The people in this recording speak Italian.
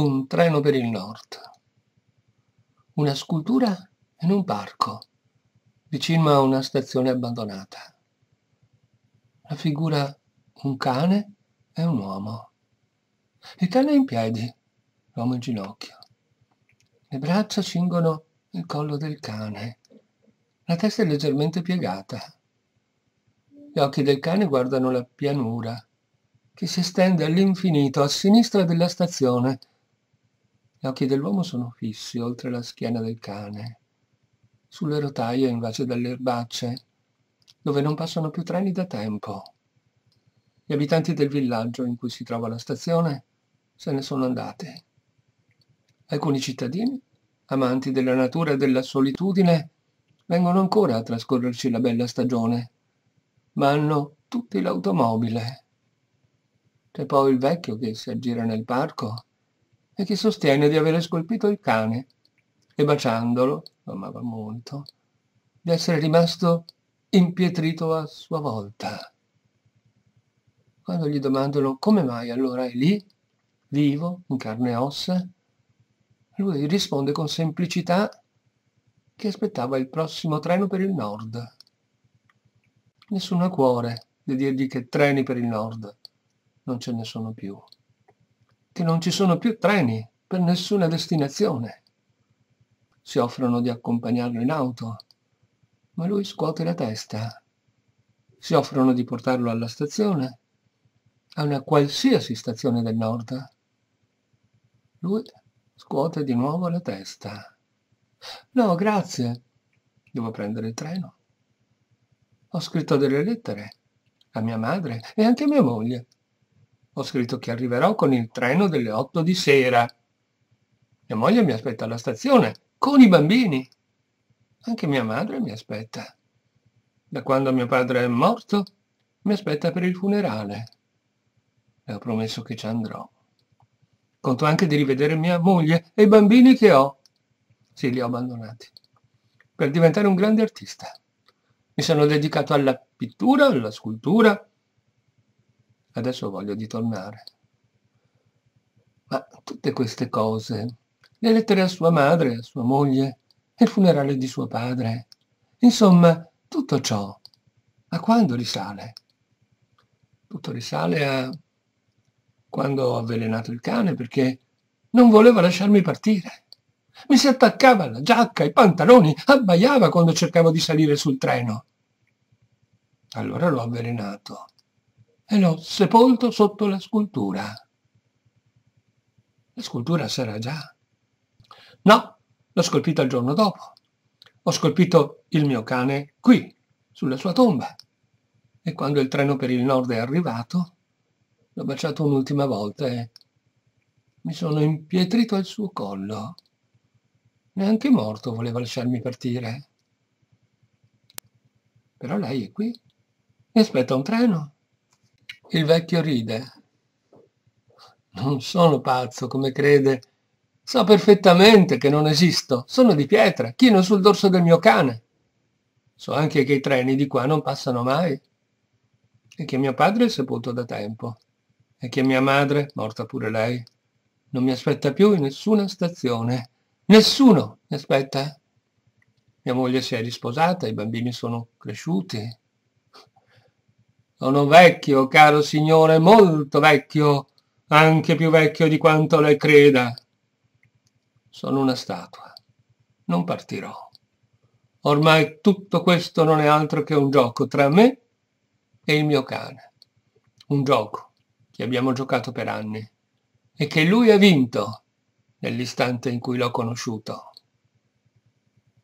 un treno per il nord, una scultura in un parco, vicino a una stazione abbandonata. La figura un cane e un uomo. Il cane è in piedi, l'uomo in ginocchio. Le braccia cingono il collo del cane. La testa è leggermente piegata. Gli occhi del cane guardano la pianura, che si estende all'infinito a sinistra della stazione, gli occhi dell'uomo sono fissi oltre la schiena del cane, sulle rotaie invece delle erbacce, dove non passano più treni da tempo. Gli abitanti del villaggio in cui si trova la stazione se ne sono andati. Alcuni cittadini, amanti della natura e della solitudine, vengono ancora a trascorrerci la bella stagione, ma hanno tutti l'automobile. C'è poi il vecchio che si aggira nel parco e che sostiene di avere scolpito il cane e baciandolo, lo amava molto, di essere rimasto impietrito a sua volta. Quando gli domandano come mai allora è lì, vivo, in carne e ossa, lui risponde con semplicità che aspettava il prossimo treno per il nord. Nessuno ha cuore di dirgli che treni per il nord non ce ne sono più che non ci sono più treni per nessuna destinazione. Si offrono di accompagnarlo in auto, ma lui scuote la testa. Si offrono di portarlo alla stazione, a una qualsiasi stazione del nord. Lui scuote di nuovo la testa. No, grazie. Devo prendere il treno. Ho scritto delle lettere a mia madre e anche a mia moglie. Ho scritto che arriverò con il treno delle 8 di sera. Mia moglie mi aspetta alla stazione, con i bambini. Anche mia madre mi aspetta. Da quando mio padre è morto, mi aspetta per il funerale. Le ho promesso che ci andrò. Conto anche di rivedere mia moglie e i bambini che ho. Sì, li ho abbandonati. Per diventare un grande artista. Mi sono dedicato alla pittura, alla scultura, adesso voglio di tornare. Ma tutte queste cose, le lettere a sua madre, a sua moglie, il funerale di suo padre, insomma, tutto ciò, a quando risale? Tutto risale a quando ho avvelenato il cane perché non voleva lasciarmi partire. Mi si attaccava alla giacca, ai pantaloni, abbaiava quando cercavo di salire sul treno. Allora l'ho avvelenato e l'ho sepolto sotto la scultura. La scultura sarà già. No, l'ho scolpita il giorno dopo. Ho scolpito il mio cane qui, sulla sua tomba. E quando il treno per il nord è arrivato, l'ho baciato un'ultima volta e mi sono impietrito al suo collo. Neanche morto voleva lasciarmi partire. Però lei è qui e aspetta un treno. Il vecchio ride. Non sono pazzo, come crede. So perfettamente che non esisto. Sono di pietra, chino sul dorso del mio cane. So anche che i treni di qua non passano mai. E che mio padre è sepolto da tempo. E che mia madre, morta pure lei, non mi aspetta più in nessuna stazione. Nessuno mi aspetta. Mia moglie si è risposata, i bambini sono cresciuti, sono vecchio, caro signore, molto vecchio, anche più vecchio di quanto lei creda. Sono una statua. Non partirò. Ormai tutto questo non è altro che un gioco tra me e il mio cane. Un gioco che abbiamo giocato per anni e che lui ha vinto nell'istante in cui l'ho conosciuto.